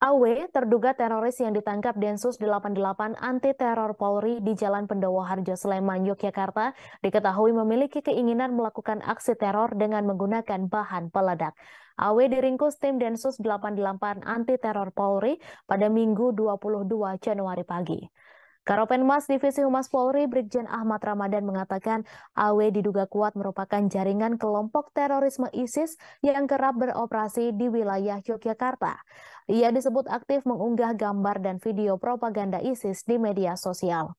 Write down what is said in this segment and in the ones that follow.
AW, terduga teroris yang ditangkap Densus 88 Anti Teror Polri di Jalan Pendowo Harjo Sleman, Yogyakarta, diketahui memiliki keinginan melakukan aksi teror dengan menggunakan bahan peledak. AW diringkus tim Densus 88 Anti Teror Polri pada Minggu 22 Januari pagi. Karopenmas Divisi Humas Polri Brigjen Ahmad Ramadan mengatakan AW diduga kuat merupakan jaringan kelompok terorisme ISIS yang kerap beroperasi di wilayah Yogyakarta. Ia disebut aktif mengunggah gambar dan video propaganda ISIS di media sosial.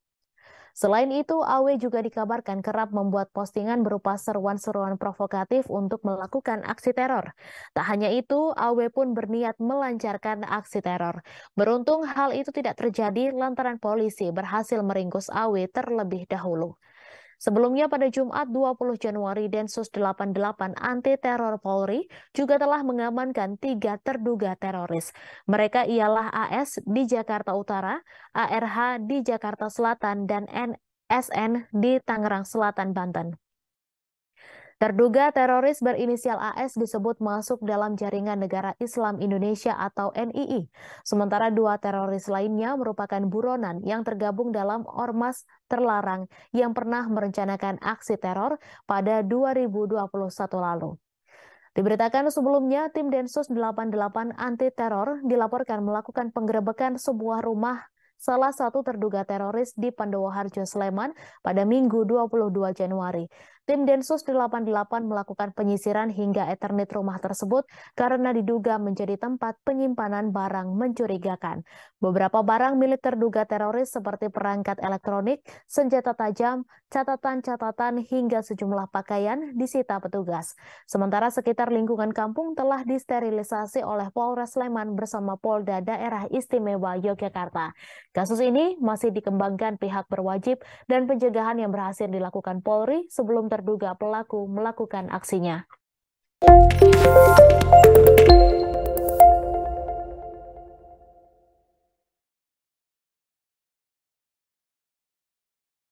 Selain itu, AW juga dikabarkan kerap membuat postingan berupa seruan-seruan provokatif untuk melakukan aksi teror. Tak hanya itu, AW pun berniat melancarkan aksi teror. Beruntung hal itu tidak terjadi lantaran polisi berhasil meringkus AW terlebih dahulu. Sebelumnya pada Jumat 20 Januari, Densus 88 Anti Teror Polri juga telah mengamankan tiga terduga teroris. Mereka ialah AS di Jakarta Utara, ARH di Jakarta Selatan, dan NSN di Tangerang Selatan, Banten. Terduga teroris berinisial AS disebut masuk dalam jaringan negara Islam Indonesia atau NII, sementara dua teroris lainnya merupakan buronan yang tergabung dalam ormas terlarang yang pernah merencanakan aksi teror pada 2021 lalu. Diberitakan sebelumnya, tim Densus 88 anti teror dilaporkan melakukan penggerebekan sebuah rumah salah satu terduga teroris di Pandowo Harjo Sleman pada Minggu 22 Januari. Tim Densus 88 melakukan penyisiran hingga eternit rumah tersebut karena diduga menjadi tempat penyimpanan barang mencurigakan. Beberapa barang milik terduga teroris seperti perangkat elektronik, senjata tajam, catatan-catatan hingga sejumlah pakaian disita petugas. Sementara sekitar lingkungan kampung telah disterilisasi oleh Polres Sleman bersama Polda Daerah Istimewa Yogyakarta. Kasus ini masih dikembangkan pihak berwajib dan pencegahan yang berhasil dilakukan Polri sebelum ter terduga pelaku melakukan aksinya.